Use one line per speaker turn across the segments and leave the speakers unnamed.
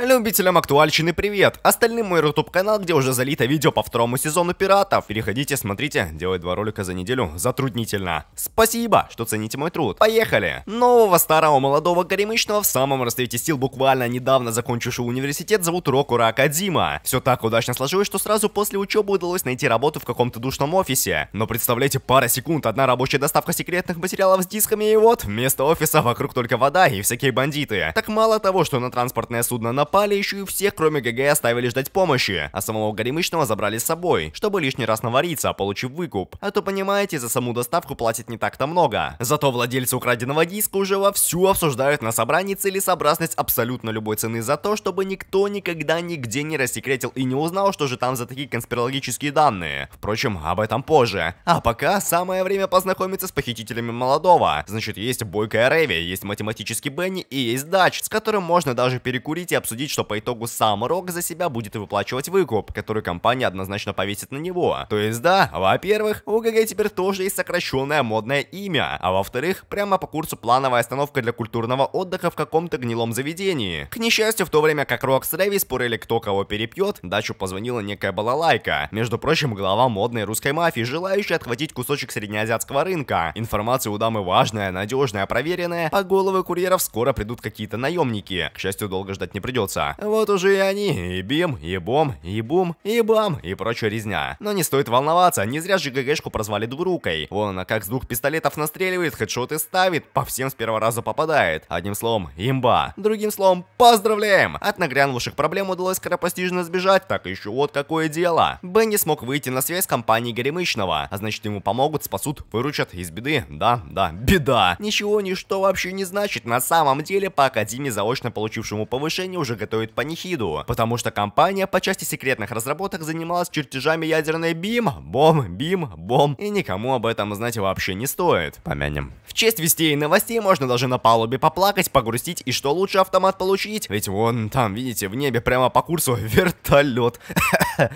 Любителям актуальщины привет! Остальным мой рутуб канал, где уже залито видео по второму сезону пиратов. Переходите, смотрите, делать два ролика за неделю затруднительно. Спасибо, что цените мой труд. Поехали! Нового, старого, молодого, горемычного в самом расцвете сил буквально недавно закончившего университет зовут Рокура Акадима. Все так удачно сложилось, что сразу после учебы удалось найти работу в каком-то душном офисе. Но представляете, пара секунд, одна рабочая доставка секретных материалов с дисками и вот, вместо офиса вокруг только вода и всякие бандиты. Так мало того, что на транспортное судно на напали еще и всех, кроме ГГ, оставили ждать помощи, а самого горемычного забрали с собой, чтобы лишний раз навариться, получив выкуп. А то понимаете, за саму доставку платят не так-то много. Зато владельцы украденного диска уже вовсю обсуждают на собрании целесообразность абсолютно любой цены за то, чтобы никто никогда нигде не рассекретил и не узнал, что же там за такие конспирологические данные. Впрочем, об этом позже. А пока самое время познакомиться с похитителями молодого. Значит, есть бойкая Реви, есть математический Бенни и есть Дач, с которым можно даже перекурить и обсудить обсудить, что по итогу сам Рок за себя будет выплачивать выкуп, который компания однозначно повесит на него. То есть да, во-первых, у ГГ теперь тоже есть сокращенное модное имя, а во-вторых, прямо по курсу плановая остановка для культурного отдыха в каком-то гнилом заведении. К несчастью, в то время как Рок с Рэви спорили, кто кого перепьет, дачу позвонила некая балалайка. Между прочим, глава модной русской мафии, желающая отхватить кусочек среднеазиатского рынка. Информация у дамы важная, надежная, проверенная, а головы курьеров скоро придут какие-то наемники. К счастью, долго ждать не придется сольются. Вот уже и они, и бим, и бом, и бум, и бам, и прочая резня. Но не стоит волноваться, не зря же ГГшку прозвали двурукой. Вон она как с двух пистолетов настреливает, хедшоты ставит, по всем с первого раза попадает. Одним словом, имба. Другим словом, поздравляем! От нагрянувших проблем удалось скоропостижно сбежать, так еще вот какое дело. Бенни смог выйти на связь с компанией Горемычного, а значит ему помогут, спасут, выручат из беды, да, да, беда. Ничего, ничто вообще не значит, на самом деле по Академии заочно получившему повышение уже готовит панихиду, потому что компания по части секретных разработок занималась чертежами ядерной БИМ, бом, БИМ, бом, и никому об этом знать вообще не стоит. Помянем. В честь вестей и новостей можно даже на палубе поплакать, погрустить и что лучше автомат получить, ведь вон там, видите, в небе прямо по курсу вертолет.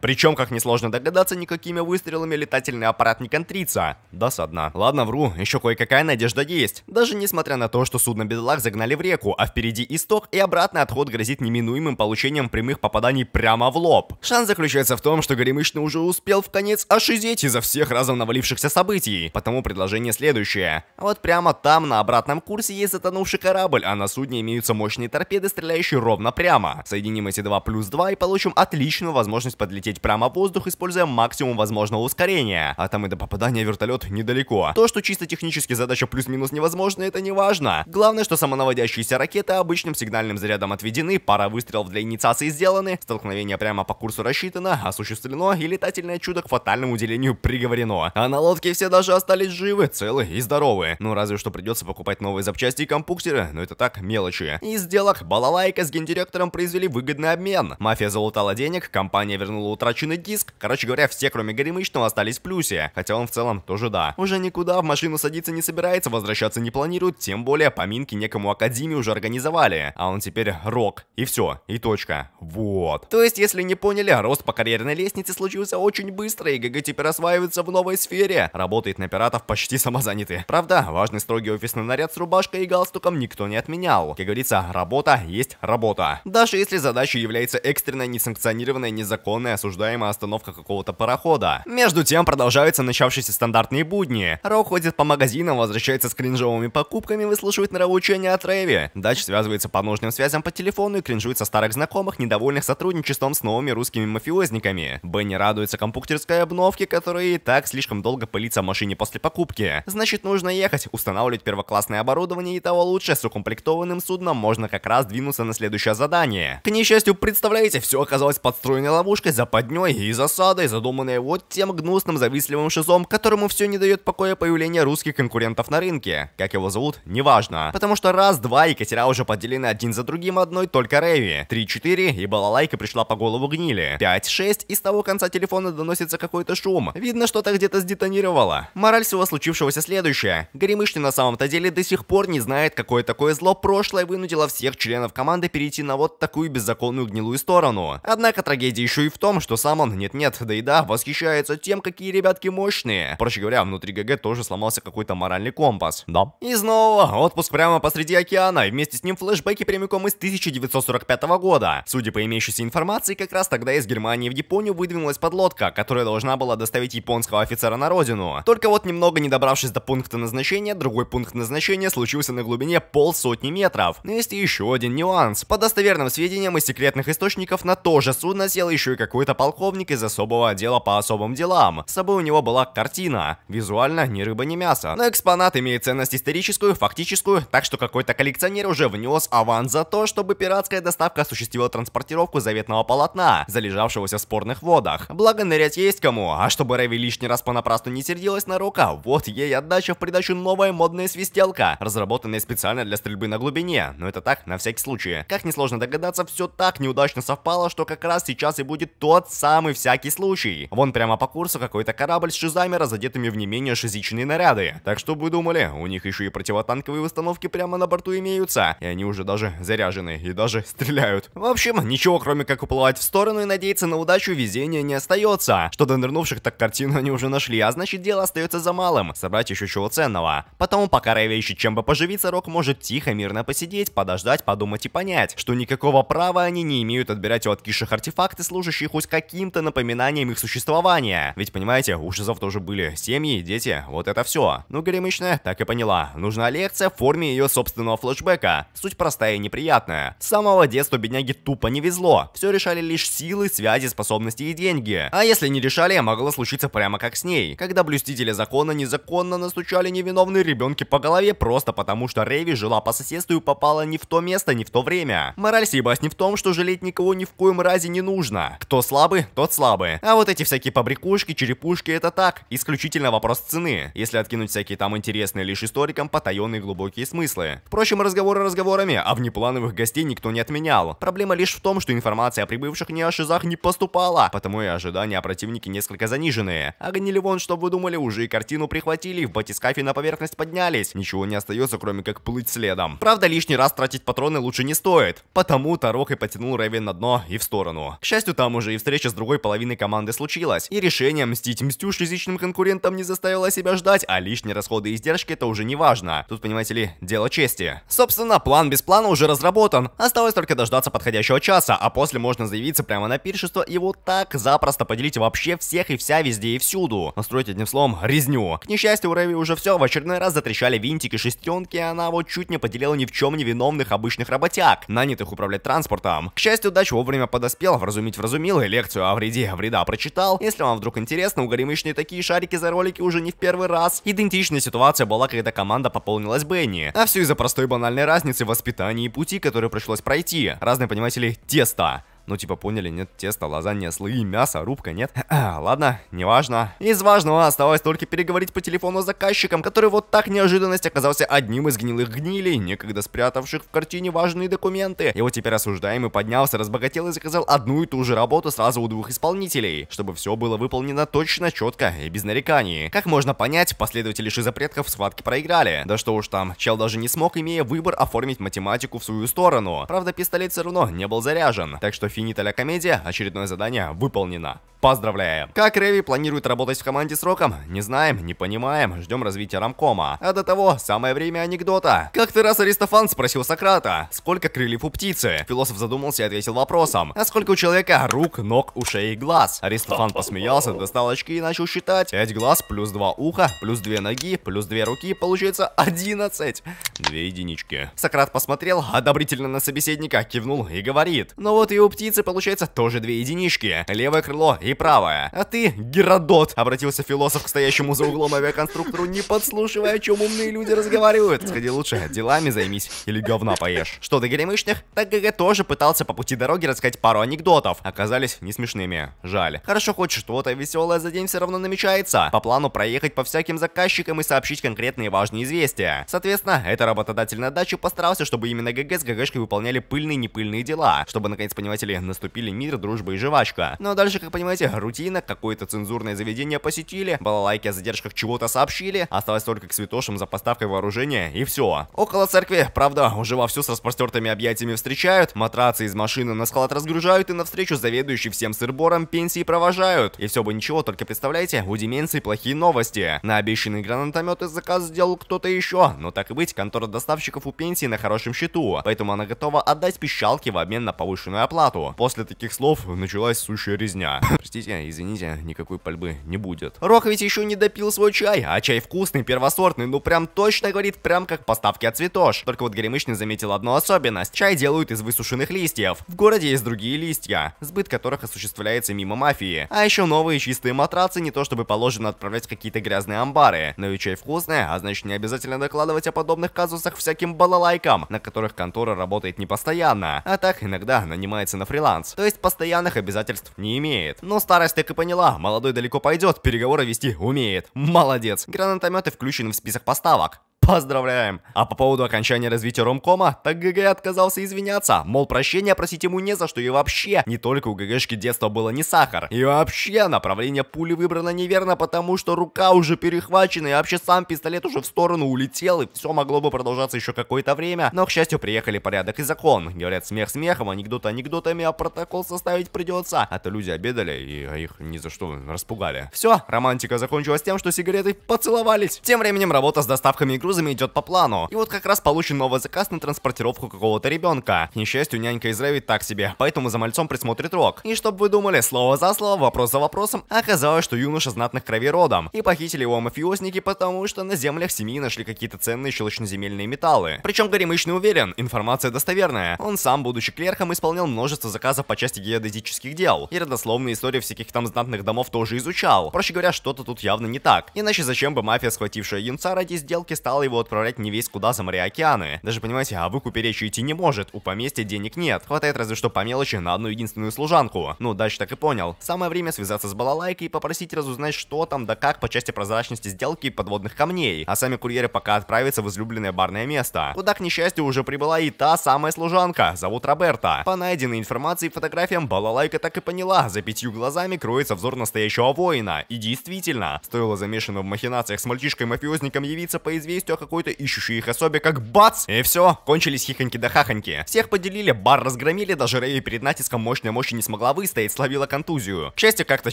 Причем, как несложно догадаться, никакими выстрелами летательный аппарат не контрится. Досадно. Ладно, вру, еще кое-какая надежда есть. Даже несмотря на то, что судно бедолаг загнали в реку, а впереди исток и обратный отход грозит неминуемым получением прямых попаданий прямо в лоб. Шанс заключается в том, что Горемычный уже успел в конец ошизеть из-за всех разом навалившихся событий, потому предложение следующее. Вот прямо там, на обратном курсе, есть затонувший корабль, а на судне имеются мощные торпеды, стреляющие ровно прямо. Соединим эти два плюс два и получим отличную возможность подлететь прямо в воздух, используя максимум возможного ускорения. А там и до попадания вертолет недалеко. То, что чисто технически задача плюс-минус невозможна, это не важно. Главное, что самонаводящиеся ракеты обычным сигнальным зарядом отведены проведены, пара выстрелов для инициации сделаны, столкновение прямо по курсу рассчитано, осуществлено и летательное чудо к фатальному делению приговорено. А на лодке все даже остались живы, целы и здоровы. Ну разве что придется покупать новые запчасти и компуктеры, но это так, мелочи. Из сделок Балалайка с гендиректором произвели выгодный обмен. Мафия залутала денег, компания вернула утраченный диск. Короче говоря, все кроме Горемычного остались в плюсе, хотя он в целом тоже да. Уже никуда в машину садиться не собирается, возвращаться не планирует, тем более поминки некому Академии уже организовали, а он теперь рок потолок. И все, и точка. Вот. То есть, если не поняли, рост по карьерной лестнице случился очень быстро, и ГГ теперь осваивается в новой сфере. Работает на пиратов почти самозанятый. Правда, важный строгий офисный наряд с рубашкой и галстуком никто не отменял. Как говорится, работа есть работа. Даже если задачей является экстренная, несанкционированная, незаконная, осуждаемая остановка какого-то парохода. Между тем, продолжаются начавшиеся стандартные будни. Ро ходит по магазинам, возвращается с кринжовыми покупками, выслушивает нравоучения от Рэви, Дач связывается по нужным связям по телефону телефону и кринжует со старых знакомых, недовольных сотрудничеством с новыми русскими мафиозниками. Бенни радуется компьютерской обновке, которая и так слишком долго пылится в машине после покупки. Значит, нужно ехать, устанавливать первоклассное оборудование и того лучше, с укомплектованным судном можно как раз двинуться на следующее задание. К несчастью, представляете, все оказалось подстроенной ловушкой, западней и засадой, задуманной вот тем гнусным завистливым шизом, которому все не дает покоя появление русских конкурентов на рынке. Как его зовут, неважно. Потому что раз-два и катера уже поделены один за другим одной мной только Рэви. 3-4, и балалайка пришла по голову гнили. 5-6, из того конца телефона доносится какой-то шум. Видно, что-то где-то сдетонировало. Мораль всего случившегося следующая. Горемышный на самом-то деле до сих пор не знает, какое такое зло прошлое вынудило всех членов команды перейти на вот такую беззаконную гнилую сторону. Однако трагедия еще и в том, что сам он нет-нет, да и да, восхищается тем, какие ребятки мощные. Проще говоря, внутри ГГ тоже сломался какой-то моральный компас. Да. И снова отпуск прямо посреди океана, и вместе с ним флешбеки прямиком из 1000 1945 года. Судя по имеющейся информации, как раз тогда из Германии в Японию выдвинулась подлодка, которая должна была доставить японского офицера на родину. Только вот немного не добравшись до пункта назначения, другой пункт назначения случился на глубине полсотни метров. Но есть еще один нюанс. По достоверным сведениям из секретных источников, на то же судно сел еще и какой-то полковник из особого отдела по особым делам. С собой у него была картина. Визуально ни рыба, ни мясо. Но экспонат имеет ценность историческую, фактическую, так что какой-то коллекционер уже внес аванс за то, чтобы пиратская доставка осуществила транспортировку заветного полотна, залежавшегося в спорных водах. Благо нырять есть кому, а чтобы Рэви лишний раз понапрасну не сердилась на рука, вот ей отдача в придачу новая модная свистелка, разработанная специально для стрельбы на глубине, но это так, на всякий случай. Как несложно догадаться, все так неудачно совпало, что как раз сейчас и будет тот самый всякий случай. Вон прямо по курсу какой-то корабль с шизами, разодетыми в не менее шизичные наряды. Так что вы думали, у них еще и противотанковые установки прямо на борту имеются, и они уже даже заряжены и даже стреляют. В общем, ничего кроме как уплывать в сторону и надеяться на удачу везения не остается. Что до нырнувших, так картину они уже нашли, а значит дело остается за малым, собрать еще чего ценного. Потому пока Рэви ищет чем бы поживиться, Рок может тихо, мирно посидеть, подождать, подумать и понять, что никакого права они не имеют отбирать у откисших артефакты, служащие хоть каким-то напоминанием их существования. Ведь понимаете, у шизов тоже были семьи, дети, вот это все. Ну, Горемычная так и поняла, нужна лекция в форме ее собственного флешбека. Суть простая и неприятная. С самого детства бедняги тупо не везло. Все решали лишь силы, связи, способности и деньги. А если не решали, могло случиться прямо как с ней. Когда блюстители закона незаконно настучали невиновные ребенки по голове просто потому, что Рэви жила по соседству и попала не в то место, не в то время. Мораль Сейбас не в том, что жалеть никого ни в коем разе не нужно. Кто слабый, тот слабый. А вот эти всякие побрякушки, черепушки это так, исключительно вопрос цены. Если откинуть всякие там интересные лишь историкам потаенные глубокие смыслы. Впрочем, разговоры разговорами, а внеплановых гостей никто не отменял. Проблема лишь в том, что информация о прибывших неашизах не поступала, потому и ожидания о противнике несколько заниженные. А Гнилевон, что вы думали, уже и картину прихватили, в батискафе на поверхность поднялись. Ничего не остается, кроме как плыть следом. Правда, лишний раз тратить патроны лучше не стоит. Потому Тарок и потянул Ревен на дно и в сторону. К счастью, там уже и встреча с другой половиной команды случилась. И решение мстить мстюш язычным конкурентам не заставило себя ждать, а лишние расходы и издержки это уже не важно. Тут, понимаете ли, дело чести. Собственно, план без плана уже разработан, Осталось только дождаться подходящего часа, а после можно заявиться прямо на пиршество и вот так запросто поделить вообще всех и вся везде и всюду. Настроить одним словом резню. К несчастью, у Рэви уже все, в очередной раз затрещали винтики шестеренки, и она вот чуть не поделила ни в чем не виновных обычных работяг, нанятых управлять транспортом. К счастью, Дач вовремя подоспел, вразумить вразумил и лекцию о вреде вреда прочитал. Если вам вдруг интересно, у горемычные такие шарики за ролики уже не в первый раз. Идентичная ситуация была, когда команда пополнилась Бенни. А все из-за простой банальной разницы в воспитании и пути, который пришлось пришлось пройти. Разные пониматели теста. Ну, типа, поняли, нет теста, лазанья, слои, мясо, рубка, нет? Ладно, неважно. Из важного осталось только переговорить по телефону с заказчиком, который вот так неожиданность оказался одним из гнилых гнилей, некогда спрятавших в картине важные документы. И вот теперь и поднялся, разбогател и заказал одну и ту же работу сразу у двух исполнителей, чтобы все было выполнено точно, четко и без нареканий. Как можно понять, последователи шизопредков в схватке проиграли. Да что уж там, чел даже не смог, имея выбор, оформить математику в свою сторону. Правда, пистолет все равно не был заряжен. Так что фи финита ля комедия, очередное задание выполнено. Поздравляем! Как Реви планирует работать в команде с Роком? Не знаем, не понимаем, ждем развития рамкома. А до того, самое время анекдота. Как ты раз Аристофан спросил Сократа, сколько крыльев у птицы? Философ задумался и ответил вопросом. А сколько у человека рук, ног, ушей и глаз? Аристофан посмеялся, достал очки и начал считать. 5 глаз плюс 2 уха, плюс 2 ноги, плюс 2 руки, получается 11. Две единички. Сократ посмотрел одобрительно на собеседника, кивнул и говорит. Ну вот и у птицы получается тоже две единички. Левое крыло и и правая. А ты, Геродот, обратился философ к стоящему за углом авиаконструктору, не подслушивая, о чем умные люди разговаривают. Сходи лучше, делами займись или говна поешь. Что до гремычных, так ГГ тоже пытался по пути дороги рассказать пару анекдотов. Оказались не смешными. Жаль. Хорошо, хоть что-то веселое за день все равно намечается. По плану проехать по всяким заказчикам и сообщить конкретные важные известия. Соответственно, это работодатель на даче постарался, чтобы именно ГГ с ГГшкой выполняли пыльные непыльные дела, чтобы наконец, понимаете ли, наступили мир, дружба и жвачка. Но дальше, как понимаете, процессе рутина, какое-то цензурное заведение посетили, балалайки о задержках чего-то сообщили, осталось только к святошам за поставкой вооружения и все. Около церкви, правда, уже вовсю с распростертыми объятиями встречают, матрацы из машины на склад разгружают и навстречу заведующий всем сырбором пенсии провожают. И все бы ничего, только представляете, у деменции плохие новости. На обещанный гранатомет из заказ сделал кто-то еще, но так и быть, контора доставщиков у пенсии на хорошем счету, поэтому она готова отдать пищалки в обмен на повышенную оплату. После таких слов началась сущая резня. Простите, извините, никакой пальбы не будет. Рок ведь еще не допил свой чай, а чай вкусный, первосортный, ну прям точно говорит, прям как поставки от цветош. Только вот Горемычный заметил одну особенность. Чай делают из высушенных листьев. В городе есть другие листья, сбыт которых осуществляется мимо мафии. А еще новые чистые матрацы не то чтобы положено отправлять какие-то грязные амбары. Но и чай вкусный, а значит не обязательно докладывать о подобных казусах всяким балалайкам, на которых контора работает не постоянно, а так иногда нанимается на фриланс. То есть постоянных обязательств не имеет. Но но старость так и поняла, молодой далеко пойдет, переговоры вести умеет. Молодец. Гранатометы включены в список поставок. Поздравляем! А по поводу окончания развития ромкома, так ГГ отказался извиняться, мол, прощения просить ему не за что и вообще, не только у ГГшки детства было не сахар, и вообще направление пули выбрано неверно, потому что рука уже перехвачена и вообще сам пистолет уже в сторону улетел и все могло бы продолжаться еще какое-то время, но к счастью приехали порядок и закон, говорят смех смехом, анекдоты анекдотами, а протокол составить придется, а то люди обедали и а их ни за что распугали. Все, романтика закончилась тем, что сигареты поцеловались. Тем временем работа с доставками и грузами фразами идет по плану. И вот как раз получен новый заказ на транспортировку какого-то ребенка. К несчастью, нянька из так себе, поэтому за мальцом присмотрит Рок. И чтобы вы думали, слово за слово, вопрос за вопросом, оказалось, что юноша знатных крови родом. И похитили его мафиозники, потому что на землях семьи нашли какие-то ценные щелочноземельные металлы. Причем Горемычный уверен, информация достоверная. Он сам, будучи клерком, исполнял множество заказов по части геодезических дел. И родословные истории всяких там знатных домов тоже изучал. Проще говоря, что-то тут явно не так. Иначе зачем бы мафия, схватившая юнца ради сделки, стала его отправлять не весь куда за моря океаны. Даже понимаете, а выкупе речи идти не может, у поместья денег нет, хватает разве что по мелочи на одну единственную служанку. Ну, дальше так и понял. Самое время связаться с балалайкой и попросить разузнать, что там да как по части прозрачности сделки и подводных камней, а сами курьеры пока отправятся в излюбленное барное место. Куда, к несчастью, уже прибыла и та самая служанка, зовут Роберта. По найденной информации и фотографиям балалайка так и поняла, за пятью глазами кроется взор настоящего воина. И действительно, стоило замешанного в махинациях с мальчишкой-мафиозником явиться по известию, все а какой-то ищущий их особи, как бац! И все, кончились хихоньки да хахоньки. Всех поделили, бар разгромили, даже Рэй перед натиском мощной мощи не смогла выстоять, словила контузию. К счастью, как-то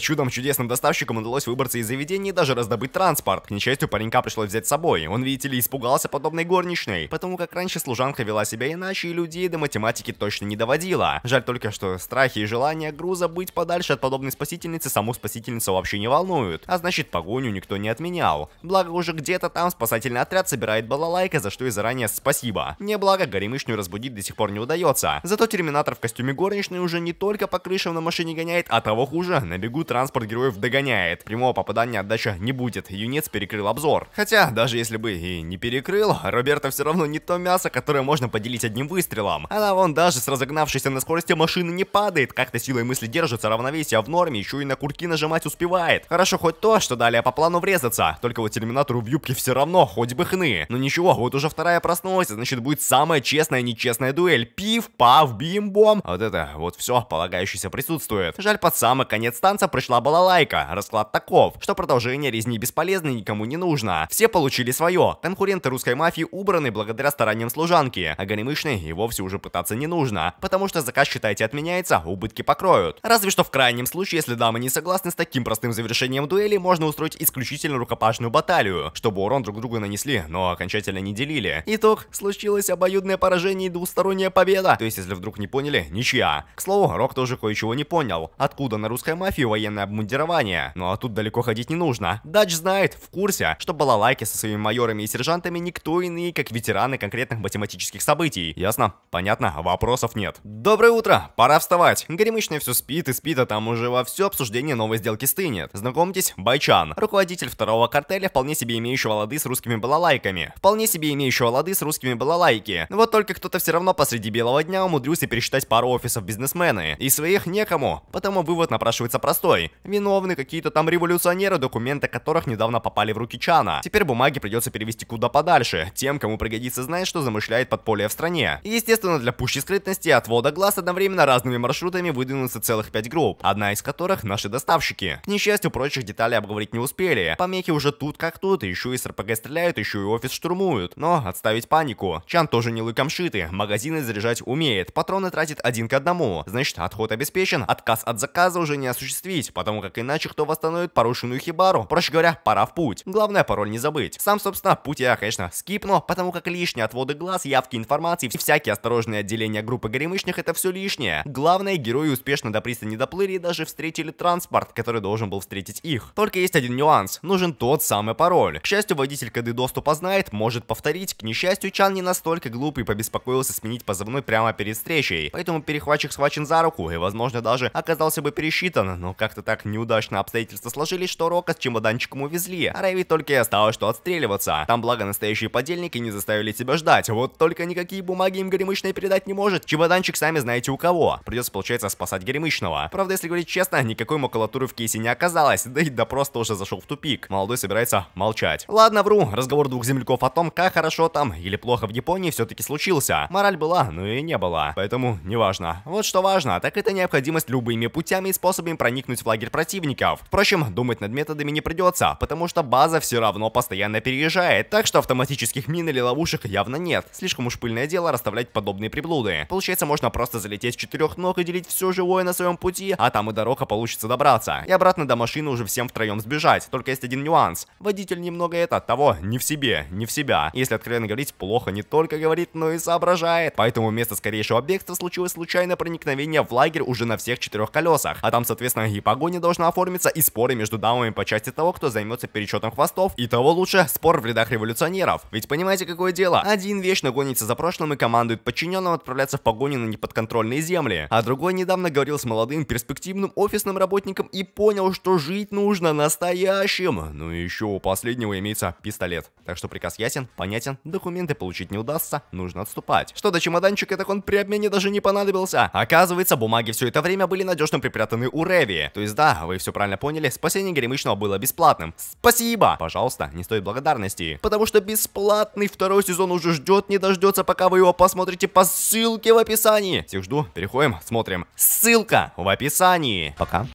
чудом чудесным доставщикам удалось выбраться из заведения и даже раздобыть транспорт. К несчастью, паренька пришлось взять с собой. Он, видите ли, испугался подобной горничной. Потому как раньше служанка вела себя иначе, и людей до математики точно не доводила. Жаль только, что страхи и желания груза быть подальше от подобной спасительницы саму спасительницу вообще не волнуют. А значит, погоню никто не отменял. Благо уже где-то там спасательный отряд собирает балалайка, за что и заранее спасибо. Не благо, горемышню разбудить до сих пор не удается. Зато терминатор в костюме горничной уже не только по крышам на машине гоняет, а того хуже, на бегу транспорт героев догоняет. Прямого попадания отдача не будет, юнец перекрыл обзор. Хотя, даже если бы и не перекрыл, Роберта все равно не то мясо, которое можно поделить одним выстрелом. Она вон даже с разогнавшейся на скорости машины не падает, как-то силой мысли держится, равновесие в норме, еще и на курки нажимать успевает. Хорошо хоть то, что далее по плану врезаться, только вот терминатору в юбке все равно, хоть бы хны обречены. Но ну ничего, вот уже вторая проснулась, значит будет самая честная нечестная дуэль. Пив, пав, бим-бом. Вот это вот все полагающееся присутствует. Жаль, под самый конец танца пришла балалайка. Расклад таков, что продолжение резни бесполезно никому не нужно. Все получили свое. Конкуренты русской мафии убраны благодаря стараниям служанки, а горемышной и вовсе уже пытаться не нужно, потому что заказ, считайте, отменяется, убытки покроют. Разве что в крайнем случае, если дамы не согласны с таким простым завершением дуэли, можно устроить исключительно рукопашную баталию, чтобы урон друг другу нанесли но окончательно не делили. Итог, случилось обоюдное поражение и двусторонняя победа. То есть, если вдруг не поняли, ничья. К слову, Рок тоже кое-чего не понял. Откуда на русской мафии военное обмундирование? Ну а тут далеко ходить не нужно. Дач знает, в курсе, что балалайки со своими майорами и сержантами никто иные, как ветераны конкретных математических событий. Ясно? Понятно? Вопросов нет. Доброе утро, пора вставать. Горемычный все спит и спит, а там уже во все обсуждение новой сделки стынет. Знакомьтесь, Байчан, руководитель второго картеля, вполне себе имеющего лады с русскими балалайками балалайками. Вполне себе имеющего лады с русскими балалайки. Но вот только кто-то все равно посреди белого дня умудрился пересчитать пару офисов бизнесмены. И своих некому. Потому вывод напрашивается простой. Виновны какие-то там революционеры, документы которых недавно попали в руки Чана. Теперь бумаги придется перевести куда подальше. Тем, кому пригодится знать, что замышляет подполье в стране. И естественно для пущей скрытности отвода глаз одновременно разными маршрутами выдвинутся целых пять групп. Одна из которых наши доставщики. К несчастью, прочих деталей обговорить не успели. Помехи уже тут как тут, еще и с РПГ стреляют, еще и офис штурмуют. Но отставить панику. Чан тоже не лыком шиты, магазины заряжать умеет, патроны тратит один к одному. Значит, отход обеспечен, отказ от заказа уже не осуществить, потому как иначе кто восстановит порушенную хибару. Проще говоря, пора в путь. Главное, пароль не забыть. Сам, собственно, путь я, конечно, скипну, потому как лишние отводы глаз, явки информации, всякие осторожные отделения группы горемычных это все лишнее. Главное, герои успешно до пристани доплыли и даже встретили транспорт, который должен был встретить их. Только есть один нюанс. Нужен тот самый пароль. К счастью, водитель КД доступа знает, может повторить. К несчастью, Чан не настолько глуп и побеспокоился сменить позывной прямо перед встречей. Поэтому перехватчик схвачен за руку и, возможно, даже оказался бы пересчитан. Но как-то так неудачно обстоятельства сложились, что Рока с чемоданчиком увезли. А Рэви только и осталось, что отстреливаться. Там, благо, настоящие подельники не заставили тебя ждать. Вот только никакие бумаги им Горемычный передать не может. Чемоданчик сами знаете у кого. Придется, получается, спасать Горемычного. Правда, если говорить честно, никакой макулатуры в кейсе не оказалось. Да и да просто уже зашел в тупик. Молодой собирается молчать. Ладно, вру. Разговор двух земляков о том, как хорошо там или плохо в Японии все-таки случился. Мораль была, но и не была. Поэтому неважно. Вот что важно, так это необходимость любыми путями и способами проникнуть в лагерь противников. Впрочем, думать над методами не придется, потому что база все равно постоянно переезжает, так что автоматических мин или ловушек явно нет. Слишком уж пыльное дело расставлять подобные приблуды. Получается, можно просто залететь с четырех ног и делить все живое на своем пути, а там и дорога получится добраться. И обратно до машины уже всем втроем сбежать, только есть один нюанс. Водитель немного это, того, не в себе не в себя. Если откровенно говорить, плохо не только говорит, но и соображает. Поэтому вместо скорейшего бегства случилось случайное проникновение в лагерь уже на всех четырех колесах. А там, соответственно, и погоня должна оформиться, и споры между дамами по части того, кто займется перечетом хвостов. И того лучше, спор в рядах революционеров. Ведь понимаете, какое дело? Один вечно гонится за прошлым и командует подчиненным отправляться в погоню на неподконтрольные земли. А другой недавно говорил с молодым перспективным офисным работником и понял, что жить нужно настоящим. Ну и еще у последнего имеется пистолет. Так что приказ ясен, понятен, документы получить не удастся, нужно отступать. Что до чемоданчика, так он при обмене даже не понадобился. Оказывается, бумаги все это время были надежно припрятаны у Реви. То есть да, вы все правильно поняли, спасение Горемычного было бесплатным. Спасибо! Пожалуйста, не стоит благодарности. Потому что бесплатный второй сезон уже ждет, не дождется, пока вы его посмотрите по ссылке в описании. Всех жду, переходим, смотрим. Ссылка в описании. Пока.